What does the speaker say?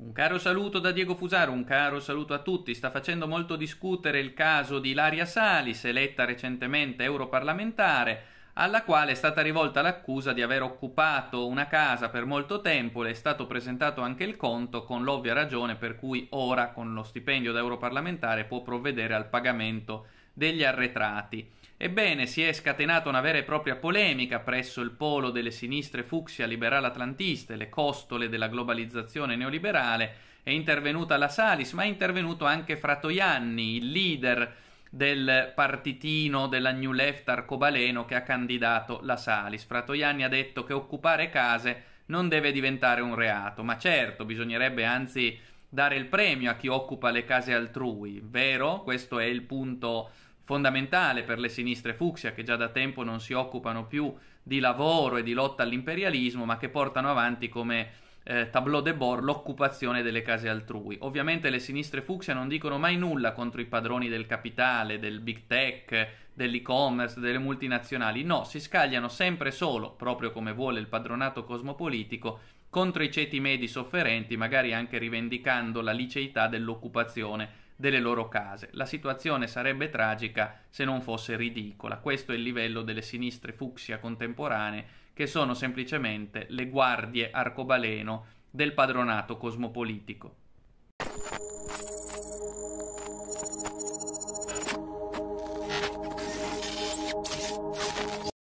Un caro saluto da Diego Fusaro, un caro saluto a tutti. Sta facendo molto discutere il caso di Ilaria Salis, eletta recentemente europarlamentare alla quale è stata rivolta l'accusa di aver occupato una casa per molto tempo, le è stato presentato anche il conto con l'ovvia ragione per cui ora con lo stipendio da europarlamentare può provvedere al pagamento degli arretrati. Ebbene, si è scatenata una vera e propria polemica presso il polo delle sinistre fucsia liberal-atlantiste, le costole della globalizzazione neoliberale, è intervenuta la Salis, ma è intervenuto anche Fratoianni, il leader del partitino della New Left arcobaleno che ha candidato la Salis. Fratoianni ha detto che occupare case non deve diventare un reato, ma certo bisognerebbe anzi dare il premio a chi occupa le case altrui, vero? Questo è il punto fondamentale per le sinistre fucsia che già da tempo non si occupano più di lavoro e di lotta all'imperialismo, ma che portano avanti come eh, tableau de bord l'occupazione delle case altrui. Ovviamente le sinistre fucsia non dicono mai nulla contro i padroni del capitale, del big tech, dell'e-commerce, delle multinazionali, no, si scagliano sempre solo, proprio come vuole il padronato cosmopolitico, contro i ceti medi sofferenti, magari anche rivendicando la liceità dell'occupazione delle loro case. La situazione sarebbe tragica se non fosse ridicola. Questo è il livello delle sinistre fucsia contemporanee che sono semplicemente le guardie arcobaleno del padronato cosmopolitico.